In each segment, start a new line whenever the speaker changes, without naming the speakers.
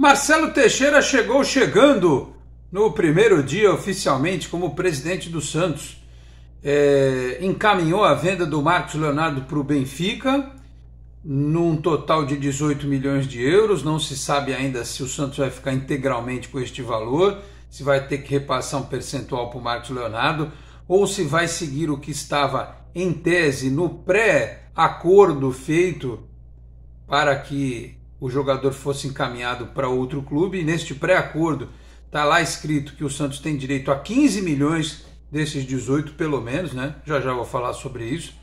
Marcelo Teixeira chegou chegando no primeiro dia oficialmente como presidente do Santos. É, encaminhou a venda do Marcos Leonardo para o Benfica, num total de 18 milhões de euros. Não se sabe ainda se o Santos vai ficar integralmente com este valor, se vai ter que repassar um percentual para o Marcos Leonardo, ou se vai seguir o que estava em tese no pré-acordo feito para que o jogador fosse encaminhado para outro clube. E neste pré-acordo está lá escrito que o Santos tem direito a 15 milhões desses 18, pelo menos, né? Já já vou falar sobre isso.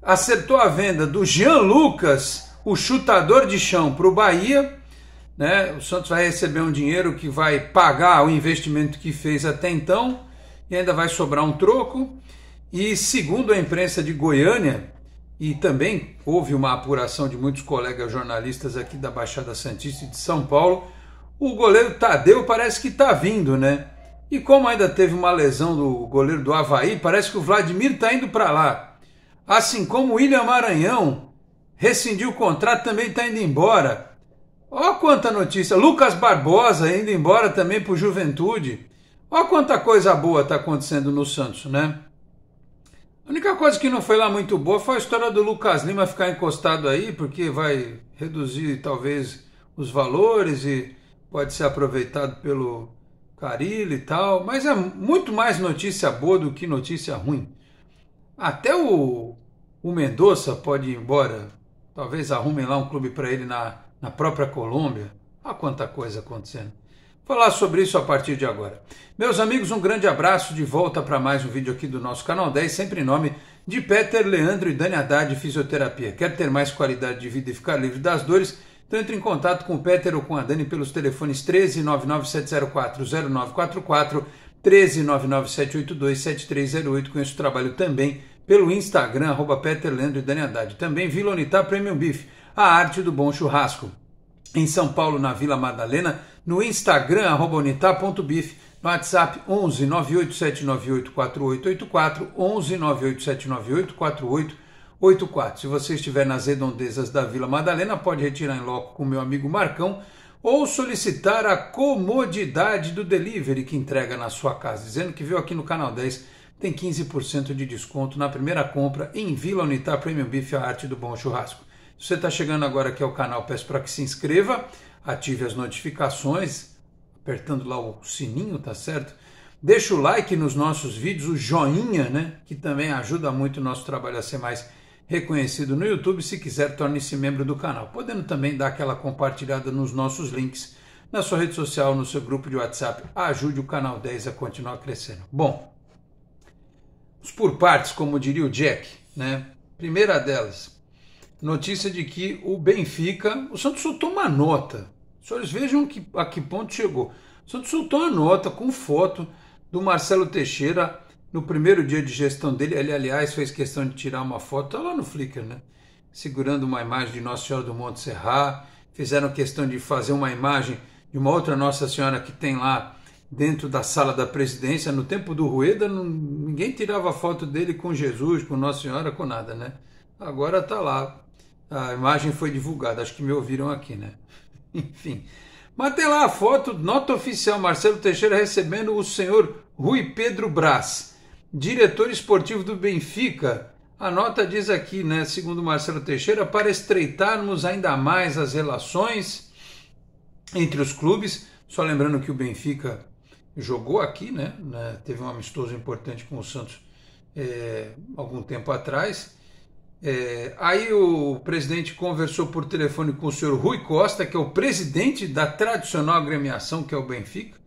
Acertou a venda do Jean Lucas, o chutador de chão, para o Bahia. Né? O Santos vai receber um dinheiro que vai pagar o investimento que fez até então e ainda vai sobrar um troco. E segundo a imprensa de Goiânia, e também houve uma apuração de muitos colegas jornalistas aqui da Baixada Santista e de São Paulo, o goleiro Tadeu parece que está vindo, né? E como ainda teve uma lesão do goleiro do Havaí, parece que o Vladimir está indo para lá. Assim como o William Maranhão rescindiu o contrato, também está indo embora. Ó quanta notícia! Lucas Barbosa indo embora também para o Juventude. Ó quanta coisa boa está acontecendo no Santos, né? A única coisa que não foi lá muito boa foi a história do Lucas Lima ficar encostado aí, porque vai reduzir talvez os valores e pode ser aproveitado pelo Carilho e tal. Mas é muito mais notícia boa do que notícia ruim. Até o, o Mendonça pode ir embora. Talvez arrumem lá um clube para ele na, na própria Colômbia. Há quanta coisa acontecendo falar sobre isso a partir de agora. Meus amigos, um grande abraço de volta para mais um vídeo aqui do nosso canal 10, sempre em nome de Peter, Leandro e Dani Haddad Fisioterapia. Quer ter mais qualidade de vida e ficar livre das dores? Então entre em contato com o Peter ou com a Dani pelos telefones 13 0944 13 7308 Conheço o trabalho também pelo Instagram, arroba Peter, Leandro e Dani Haddad. Também Vila Unitar Premium Beef, a arte do bom churrasco em São Paulo, na Vila Madalena, no Instagram, arroba unitar.bif, no WhatsApp 11 987984884, 11 987984884. Se você estiver nas redondezas da Vila Madalena, pode retirar em loco com meu amigo Marcão ou solicitar a comodidade do delivery que entrega na sua casa, dizendo que viu aqui no Canal 10 tem 15% de desconto na primeira compra em Vila Unitar Premium Beef, a arte do bom churrasco você está chegando agora aqui ao canal, peço para que se inscreva, ative as notificações, apertando lá o sininho, tá certo? Deixa o like nos nossos vídeos, o joinha, né? Que também ajuda muito o nosso trabalho a ser mais reconhecido no YouTube. Se quiser, torne-se membro do canal. Podendo também dar aquela compartilhada nos nossos links, na sua rede social, no seu grupo de WhatsApp. Ajude o canal 10 a continuar crescendo. Bom, por partes, como diria o Jack, né? Primeira delas, notícia de que o Benfica, o Santos soltou uma nota. Os senhores vejam que, a que ponto chegou. O Santos soltou uma nota com foto do Marcelo Teixeira no primeiro dia de gestão dele. Ele, aliás, fez questão de tirar uma foto, tá lá no Flickr, né? Segurando uma imagem de Nossa Senhora do Monte Serra. Fizeram questão de fazer uma imagem de uma outra Nossa Senhora que tem lá dentro da sala da presidência. No tempo do Rueda, não, ninguém tirava foto dele com Jesus, com Nossa Senhora, com nada, né? Agora tá lá a imagem foi divulgada. Acho que me ouviram aqui, né? Enfim. Mas tem lá a foto, nota oficial, Marcelo Teixeira recebendo o senhor Rui Pedro Brás, diretor esportivo do Benfica. A nota diz aqui, né, segundo Marcelo Teixeira, para estreitarmos ainda mais as relações entre os clubes. Só lembrando que o Benfica jogou aqui, né? né teve um amistoso importante com o Santos é, algum tempo atrás. É, aí o presidente conversou por telefone com o senhor Rui Costa, que é o presidente da tradicional agremiação, que é o Benfica,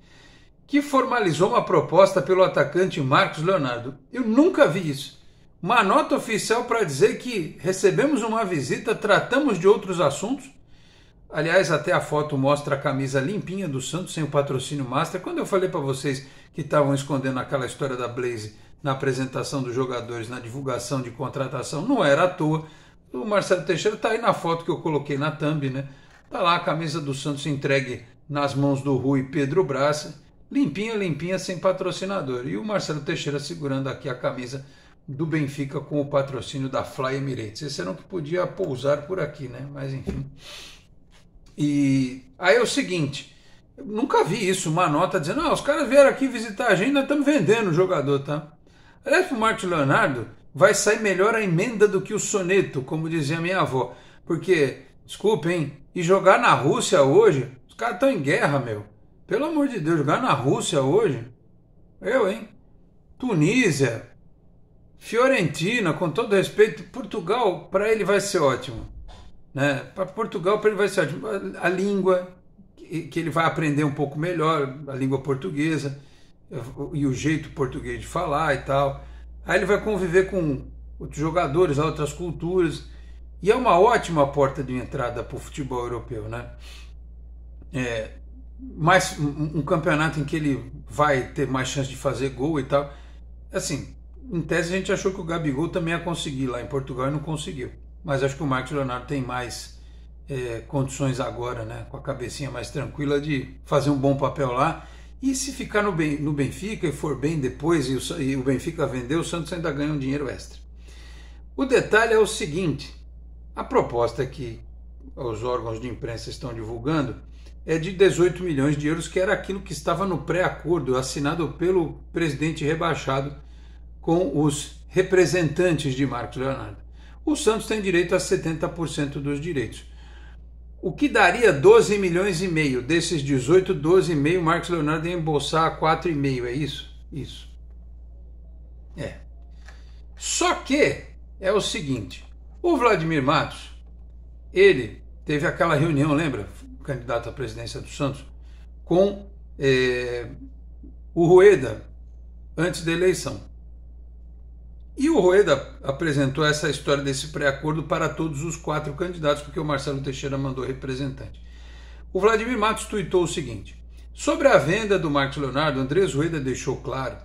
que formalizou uma proposta pelo atacante Marcos Leonardo. Eu nunca vi isso. Uma nota oficial para dizer que recebemos uma visita, tratamos de outros assuntos. Aliás, até a foto mostra a camisa limpinha do Santos sem o patrocínio Master. Quando eu falei para vocês que estavam escondendo aquela história da Blaze na apresentação dos jogadores, na divulgação de contratação, não era à toa. O Marcelo Teixeira está aí na foto que eu coloquei na thumb, né? Tá lá a camisa do Santos entregue nas mãos do Rui Pedro Braça, limpinha, limpinha, sem patrocinador. E o Marcelo Teixeira segurando aqui a camisa do Benfica com o patrocínio da Fly Emirates. Esse era que podia pousar por aqui, né? Mas enfim. E aí é o seguinte, nunca vi isso, uma nota dizendo, ah, os caras vieram aqui visitar a gente, nós estamos vendendo o jogador, tá? Aliás, para o Martin Leonardo, vai sair melhor a emenda do que o soneto, como dizia minha avó. Porque, desculpem, e jogar na Rússia hoje, os caras estão em guerra, meu. Pelo amor de Deus, jogar na Rússia hoje. Eu, hein? Tunísia, Fiorentina, com todo respeito, Portugal, para ele vai ser ótimo. Né? Para Portugal, para ele vai ser ótimo. A língua, que ele vai aprender um pouco melhor, a língua portuguesa e o jeito português de falar e tal. Aí ele vai conviver com outros jogadores, outras culturas. E é uma ótima porta de entrada para o futebol europeu, né? É, mais um campeonato em que ele vai ter mais chance de fazer gol e tal. Assim, em tese a gente achou que o Gabigol também ia conseguir lá em Portugal e não conseguiu. Mas acho que o Marcos Leonardo tem mais é, condições agora, né? Com a cabecinha mais tranquila de fazer um bom papel lá e se ficar no, ben, no Benfica e for bem depois e o, e o Benfica vender, o Santos ainda ganha um dinheiro extra. O detalhe é o seguinte: a proposta que os órgãos de imprensa estão divulgando é de 18 milhões de euros, que era aquilo que estava no pré-acordo assinado pelo presidente rebaixado com os representantes de Marcos Leonardo. O Santos tem direito a 70% dos direitos. O que daria 12 milhões e meio? Desses 18, meio, Marcos Leonardo ia embolsar 4,5, é isso? Isso. É. Só que é o seguinte, o Vladimir Matos, ele teve aquela reunião, lembra? O candidato à presidência do Santos, com é, o Rueda, antes da eleição. E o Rueda apresentou essa história desse pré-acordo para todos os quatro candidatos, porque o Marcelo Teixeira mandou representante. O Vladimir Matos tuitou o seguinte: Sobre a venda do Marcos Leonardo, Andrés Rueda deixou claro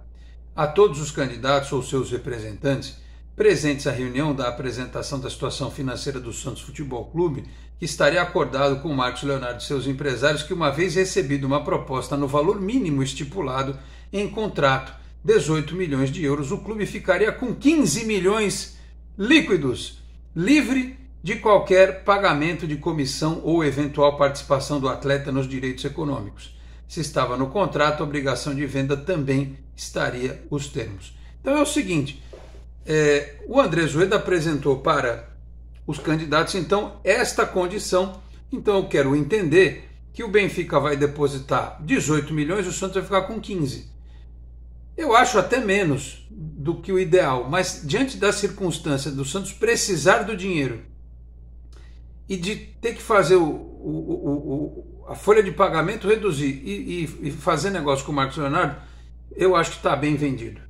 a todos os candidatos ou seus representantes presentes à reunião da apresentação da situação financeira do Santos Futebol Clube que estaria acordado com Marcos Leonardo e seus empresários que, uma vez recebido uma proposta no valor mínimo estipulado em contrato 18 milhões de euros. O clube ficaria com 15 milhões líquidos, livre de qualquer pagamento de comissão ou eventual participação do atleta nos direitos econômicos. Se estava no contrato, a obrigação de venda também estaria os termos. Então é o seguinte: é, o André Zueda apresentou para os candidatos então esta condição. Então eu quero entender que o Benfica vai depositar 18 milhões, o Santos vai ficar com 15. Eu acho até menos do que o ideal, mas diante da circunstância do Santos precisar do dinheiro e de ter que fazer o, o, o, a folha de pagamento reduzir e, e, e, fazer negócio com o Marcos Leonardo, eu acho que está bem vendido.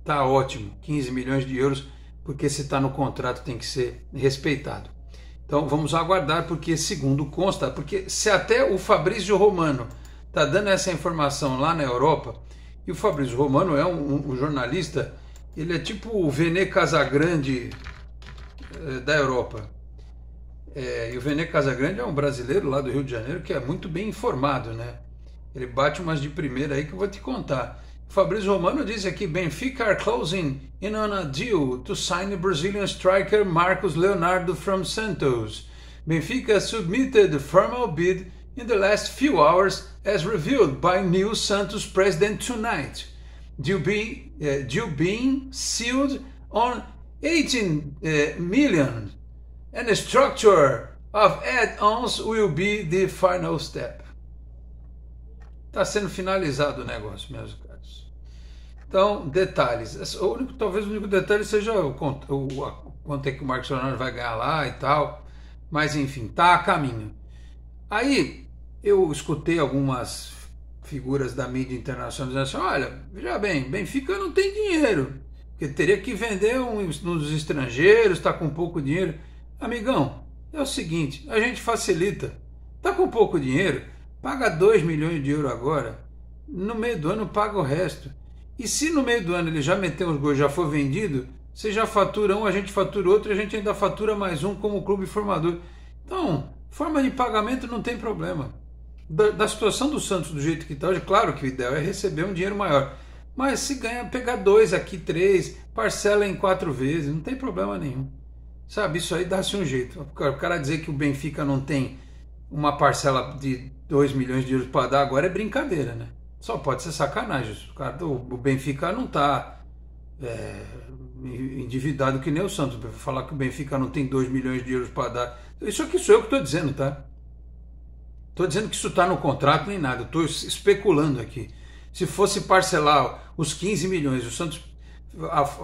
Está ótimo, 15 milhões de euros, porque se está no contrato tem que ser respeitado. Então vamos aguardar, porque segundo consta, porque se até o Fabrício Romano está dando essa informação lá na Europa, e o Fabrício Romano é um, um jornalista, ele é tipo o Vene Casagrande é, da Europa. É, e o Vene Casagrande é um brasileiro lá do Rio de Janeiro que é muito bem informado, né? Ele bate umas de primeira aí que eu vou te contar. O Fabrício Romano diz aqui: Benfica are closing in on a deal to sign Brazilian striker Marcos Leonardo from Santos. Benfica submitted formal bid in the last few hours, as revealed by New Santos President tonight, due, be, uh, due being sealed on 18 uh, eh, million, and a structure of add-ons will be the final step. Está sendo finalizado o negócio, meus caros. Então, detalhes. O único, talvez o único detalhe seja o, o, a, quanto é que o Marcos Leonardo vai ganhar lá e tal. Mas, enfim, está a caminho. Aí, eu escutei algumas figuras da mídia internacional dizendo assim: olha, veja bem, Benfica não tem dinheiro, porque teria que vender um nos estrangeiros, está com pouco dinheiro. Amigão, é o seguinte: a gente facilita. Está com pouco dinheiro, paga 2 milhões de euros agora, no meio do ano paga o resto. E se no meio do ano ele já meteu os gols, já for vendido, você já fatura um, a gente fatura outro, a gente ainda fatura mais um como clube formador. Então, forma de pagamento não tem problema da, da situação do Santos do jeito que está hoje, claro que o ideal é receber um dinheiro maior. Mas se ganha, pegar dois aqui, três, parcela em quatro vezes, não tem problema nenhum. Sabe, isso aí dá-se um jeito. O cara dizer que o Benfica não tem uma parcela de 2 milhões de euros para dar agora é brincadeira, né? Só pode ser sacanagem. O, cara, o Benfica não está é, endividado que nem o Santos. Falar que o Benfica não tem 2 milhões de euros para dar. Isso aqui sou eu que estou dizendo, tá? Estou dizendo que isso está no contrato nem nada, estou especulando aqui. Se fosse parcelar os 15 milhões, o Santos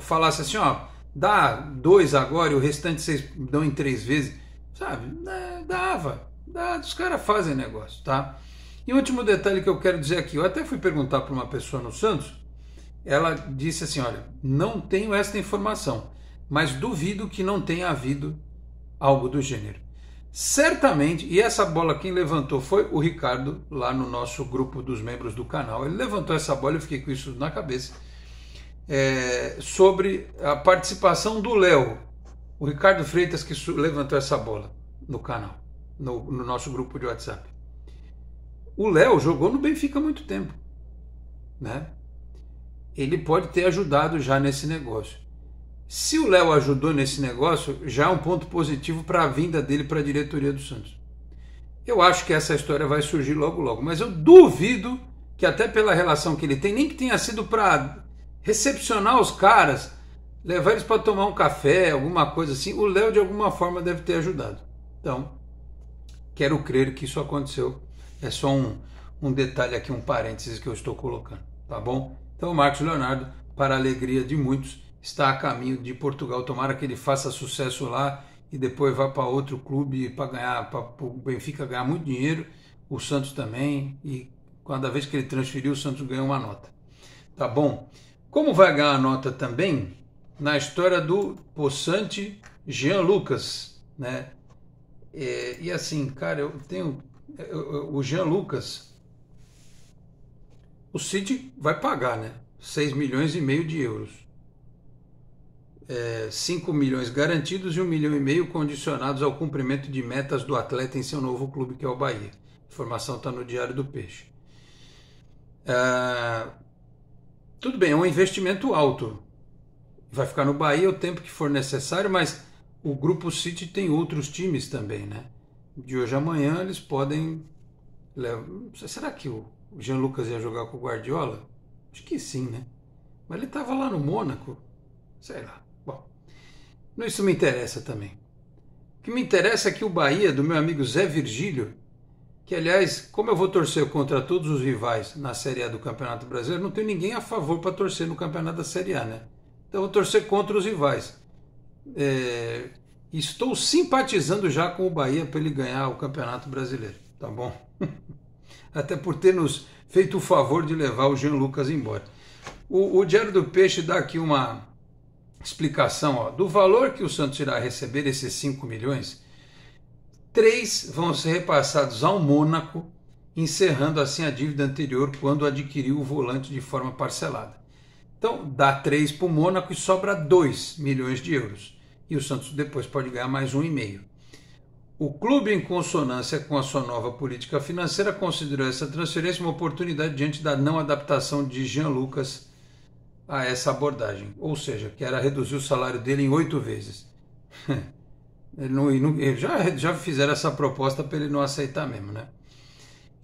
falasse assim, ó, dá dois agora e o restante vocês dão em três vezes, sabe? Dava, dava os caras fazem negócio, tá? E o último detalhe que eu quero dizer aqui, eu até fui perguntar para uma pessoa no Santos, ela disse assim, olha, não tenho esta informação, mas duvido que não tenha havido algo do gênero certamente, e essa bola quem levantou foi o Ricardo, lá no nosso grupo dos membros do canal. Ele levantou essa bola, eu fiquei com isso na cabeça, é, sobre a participação do Léo, o Ricardo Freitas, que levantou essa bola no canal, no, no nosso grupo de WhatsApp. O Léo jogou no Benfica há muito tempo, né? Ele pode ter ajudado já nesse negócio. Se o Léo ajudou nesse negócio, já é um ponto positivo para a vinda dele para a diretoria do Santos. Eu acho que essa história vai surgir logo logo, mas eu duvido que até pela relação que ele tem, nem que tenha sido para recepcionar os caras, levar eles para tomar um café, alguma coisa assim, o Léo de alguma forma deve ter ajudado. Então, quero crer que isso aconteceu. É só um, um detalhe aqui, um parênteses que eu estou colocando, tá bom? Então, Marcos Leonardo, para a alegria de muitos, está a caminho de Portugal. Tomara que ele faça sucesso lá e depois vá para outro clube para ganhar, para o Benfica ganhar muito dinheiro, o Santos também, e cada vez que ele transferiu, o Santos ganhou uma nota. Tá bom? Como vai ganhar a nota também? Na história do possante Jean Lucas, né? É, e assim, cara, eu tenho. Eu, eu, o Jean Lucas. O City vai pagar, né? 6 milhões e meio de euros é, 5 milhões garantidos e 1 milhão e meio condicionados ao cumprimento de metas do atleta em seu novo clube, que é o Bahia. A informação está no Diário do Peixe. É, tudo bem, é um investimento alto. Vai ficar no Bahia o tempo que for necessário, mas o Grupo City tem outros times também, né? De hoje a amanhã eles podem. Será que o Jean Lucas ia jogar com o Guardiola? Acho que sim, né? Mas ele estava lá no Mônaco sei lá. Não, isso me interessa também. O que me interessa é que o Bahia, do meu amigo Zé Virgílio, que aliás, como eu vou torcer contra todos os rivais na Série A do Campeonato Brasileiro, não tenho ninguém a favor para torcer no Campeonato da Série A, né? Então eu vou torcer contra os rivais. É... Estou simpatizando já com o Bahia para ele ganhar o Campeonato Brasileiro, tá bom? Até por ter nos feito o favor de levar o Jean Lucas embora. O, o Diário do Peixe dá aqui uma, explicação ó, do valor que o Santos irá receber, esses 5 milhões, três vão ser repassados ao Mônaco, encerrando assim a dívida anterior quando adquiriu o volante de forma parcelada. Então dá 3 para o Mônaco e sobra 2 milhões de euros. E o Santos depois pode ganhar mais 1,5. O clube, em consonância com a sua nova política financeira, considerou essa transferência uma oportunidade diante da não adaptação de Jean Lucas a essa abordagem, ou seja, que era reduzir o salário dele em oito vezes. ele não, ele já, já fizeram essa proposta para ele não aceitar mesmo, né?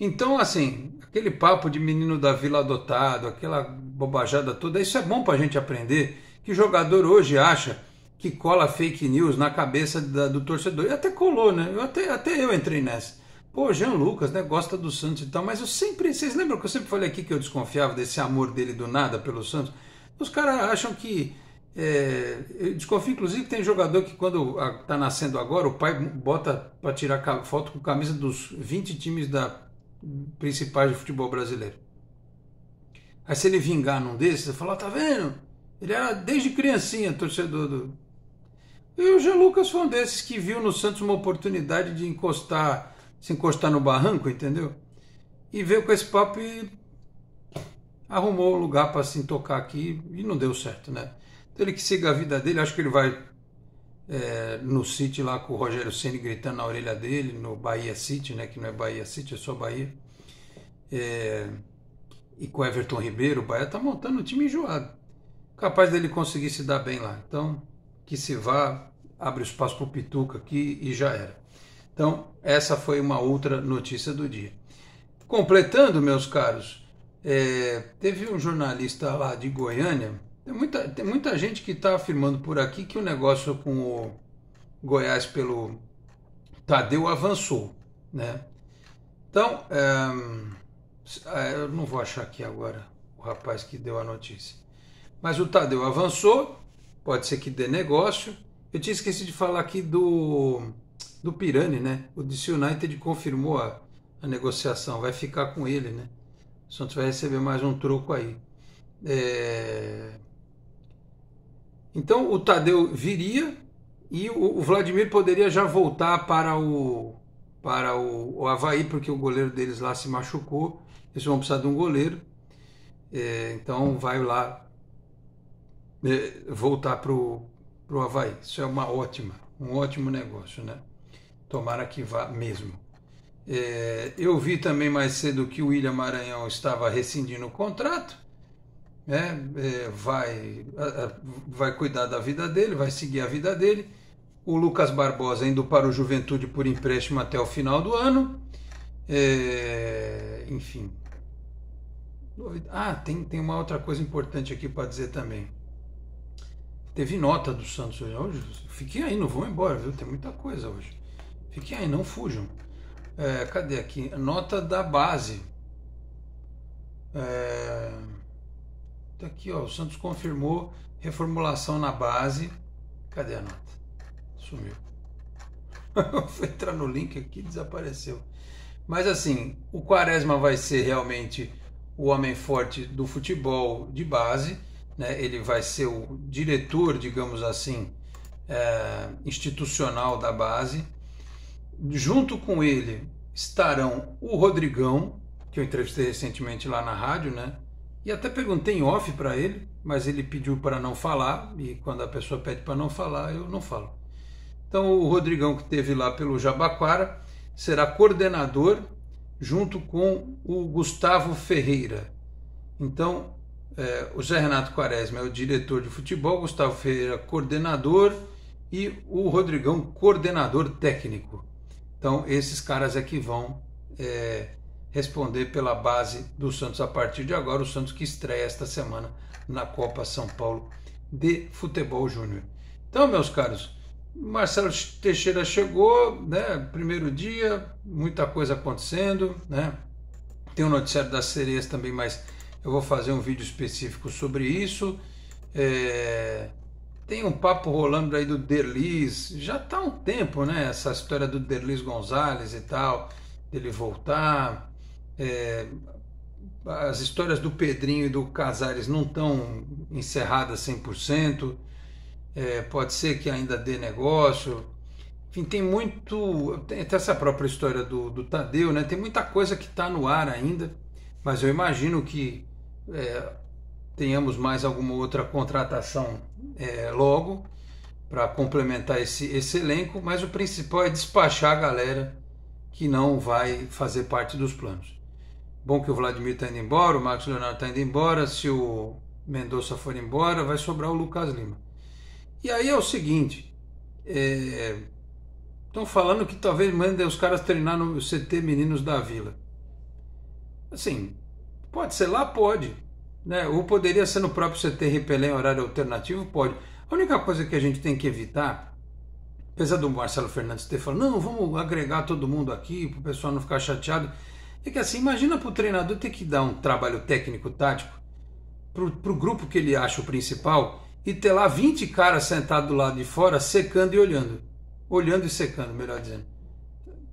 Então, assim, aquele papo de menino da vila adotado, aquela bobajada toda, isso é bom para a gente aprender que jogador hoje acha que cola fake news na cabeça da, do torcedor. E até colou, né? Eu até, até eu entrei nessa. Pô, Jean Lucas, né? Gosta do Santos e tal, mas eu sempre. Vocês lembram que eu sempre falei aqui que eu desconfiava desse amor dele do nada pelo Santos? Os caras acham que. É, eu desconfio, inclusive, que tem jogador que quando está nascendo agora, o pai bota para tirar foto com camisa dos 20 times da principais do futebol brasileiro. Aí se ele vingar num desses, você fala, tá vendo? Ele era desde criancinha torcedor do. E o Jean Lucas foi um desses que viu no Santos uma oportunidade de encostar, se encostar no barranco, entendeu? E veio com esse papo e arrumou um lugar para se tocar aqui e não deu certo, né? Então ele que siga a vida dele, acho que ele vai é, no City lá com o Rogério Ceni gritando na orelha dele, no Bahia City, né? Que não é Bahia City, é só Bahia. É, e com o Everton Ribeiro, o Bahia tá montando um time enjoado. Capaz dele conseguir se dar bem lá. Então, que se vá, abre espaço pro Pituca aqui e já era. Então, essa foi uma outra notícia do dia. Completando, meus caros, é, teve um jornalista lá de Goiânia. Tem muita, tem muita gente que está afirmando por aqui que o negócio com o Goiás pelo Tadeu avançou, né? Então, é, é, eu não vou achar aqui agora o rapaz que deu a notícia. Mas o Tadeu avançou, pode ser que dê negócio. Eu tinha esquecido de falar aqui do, do Pirani, né? O DC United confirmou a, a negociação, vai ficar com ele, né? O Santos vai receber mais um troco aí. É... Então o Tadeu viria e o, Vladimir poderia já voltar para o para o, o Havaí, porque o goleiro deles lá se machucou. Eles vão precisar de um goleiro. É, então vai lá é, voltar para o Havaí. Isso é uma ótima, um ótimo negócio, né? Tomara que vá mesmo. É, eu vi também mais cedo que o William Maranhão estava rescindindo o contrato, né? É, vai, vai cuidar da vida dele, vai seguir a vida dele. O Lucas Barbosa indo para o Juventude por empréstimo até o final do ano. É, enfim. Ah, tem, tem uma outra coisa importante aqui para dizer também. Teve nota do Santos hoje. Fiquem aí, não vão embora, viu? Tem muita coisa hoje. Fiquem aí, não fujam. É, cadê aqui? Nota da base. É, tá aqui, ó. O Santos confirmou reformulação na base. Cadê a nota? Sumiu. Foi entrar no link aqui desapareceu. Mas assim, o Quaresma vai ser realmente o homem forte do futebol de base. Né? Ele vai ser o diretor, digamos assim, é, institucional da base Junto com ele estarão o Rodrigão, que eu entrevistei recentemente lá na rádio, né? E até perguntei em off para ele, mas ele pediu para não falar, e quando a pessoa pede para não falar, eu não falo. Então, o Rodrigão, que teve lá pelo Jabaquara, será coordenador junto com o Gustavo Ferreira. Então, é, o Zé Renato Quaresma é o diretor de futebol, Gustavo Ferreira, coordenador, e o Rodrigão, coordenador técnico. Então, esses caras é que vão é, responder pela base do Santos a partir de agora. O Santos que estreia esta semana na Copa São Paulo de Futebol Júnior. Então, meus caros, Marcelo Teixeira chegou, né? Primeiro dia, muita coisa acontecendo, né? Tem o noticiário das sereias também, mas eu vou fazer um vídeo específico sobre isso. É... Tem um papo rolando aí do Derlis, já tá um tempo, né? Essa história do Derlis Gonzalez e tal, dele voltar. É, as histórias do Pedrinho e do Casares não estão encerradas 100%. É, pode ser que ainda dê negócio. Enfim, tem muito. Tem até essa própria história do, do Tadeu, né? Tem muita coisa que está no ar ainda, mas eu imagino que é, tenhamos mais alguma outra contratação é, logo para complementar esse, esse elenco, mas o principal é despachar a galera que não vai fazer parte dos planos. Bom que o Vladimir está indo embora, o Marcos Leonardo está indo embora, se o Mendonça for embora, vai sobrar o Lucas Lima. E aí é o seguinte, estão é, falando que talvez mandem os caras treinar no CT Meninos da Vila. Assim, pode ser lá? Pode né? Ou poderia ser no próprio CT Repelém, horário alternativo? Pode. A única coisa que a gente tem que evitar, apesar do Marcelo Fernandes ter falado, não, vamos agregar todo mundo aqui, para o pessoal não ficar chateado, é que assim, imagina para o treinador ter que dar um trabalho técnico-tático para o grupo que ele acha o principal e ter lá 20 caras sentados do lado de fora secando e olhando. Olhando e secando, melhor dizendo.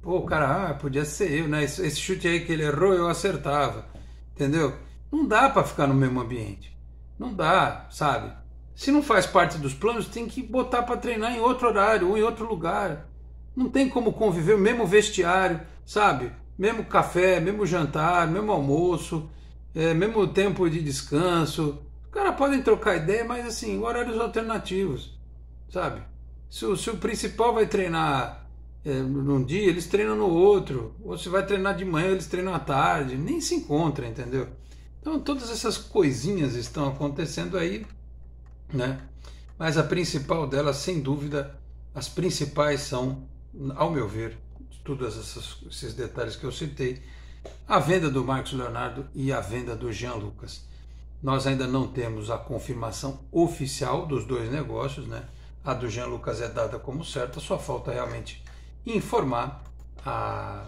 Pô, o cara, ah, podia ser eu, né? Esse, esse chute aí que ele errou, eu acertava. Entendeu? Não dá para ficar no mesmo ambiente. Não dá, sabe? Se não faz parte dos planos, tem que botar para treinar em outro horário ou em outro lugar. Não tem como conviver, mesmo vestiário, sabe? Mesmo café, mesmo jantar, mesmo almoço, é, mesmo tempo de descanso. Os caras podem trocar ideia, mas assim, horários alternativos, sabe? Se o, se o principal vai treinar é, num dia, eles treinam no outro. Ou se vai treinar de manhã, eles treinam à tarde. Nem se encontra, entendeu? Então todas essas coisinhas estão acontecendo aí, né? Mas a principal delas, sem dúvida, as principais são, ao meu ver, todos esses detalhes que eu citei, a venda do Marcos Leonardo e a venda do Jean Lucas. Nós ainda não temos a confirmação oficial dos dois negócios, né? A do Jean Lucas é dada como certa, só falta realmente informar a,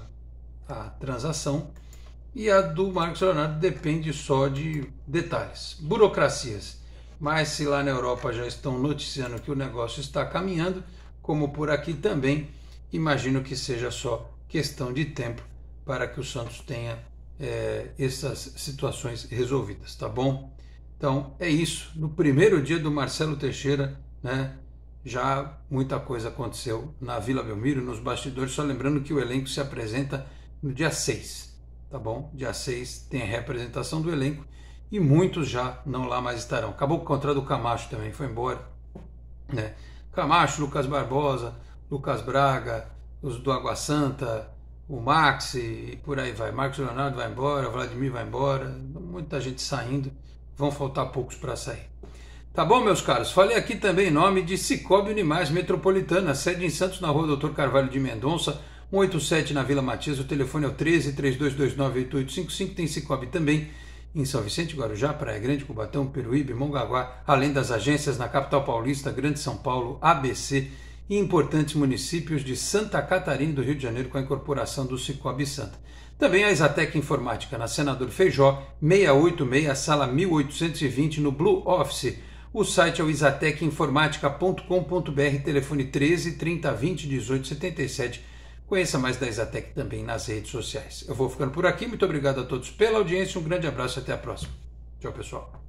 a transação e a do Marcos Leonardo depende só de detalhes, burocracias. Mas se lá na Europa já estão noticiando que o negócio está caminhando, como por aqui também, imagino que seja só questão de tempo para que o Santos tenha é, essas situações resolvidas, tá bom? Então é isso. No primeiro dia do Marcelo Teixeira, né? Já muita coisa aconteceu na Vila Belmiro, nos bastidores. Só lembrando que o elenco se apresenta no dia 6 tá bom? Dia 6 tem a representação do elenco e muitos já não lá mais estarão. Acabou o contrato do Camacho também, foi embora, né? Camacho, Lucas Barbosa, Lucas Braga, os do Água Santa, o Max e por aí vai. Marcos Leonardo vai embora, Vladimir vai embora, muita gente saindo, vão faltar poucos para sair. Tá bom, meus caros? Falei aqui também em nome de Cicobi Unimais Metropolitana, sede em Santos, na rua Doutor Carvalho de Mendonça, 187 na Vila Matias, o telefone é o 13 3229 8855, tem Cicobi também em São Vicente, Guarujá, Praia Grande, Cubatão, Peruíbe, Mongaguá, além das agências na capital paulista, Grande São Paulo, ABC e importantes municípios de Santa Catarina do Rio de Janeiro com a incorporação do Cicobi Santa. Também a Exatec Informática na Senador Feijó, 686, sala 1820 no Blue Office. O site é o isatecinformatica.com.br, telefone 13 30 20 18 77 Conheça mais da Exatec também nas redes sociais. Eu vou ficando por aqui. Muito obrigado a todos pela audiência. Um grande abraço e até a próxima. Tchau, pessoal.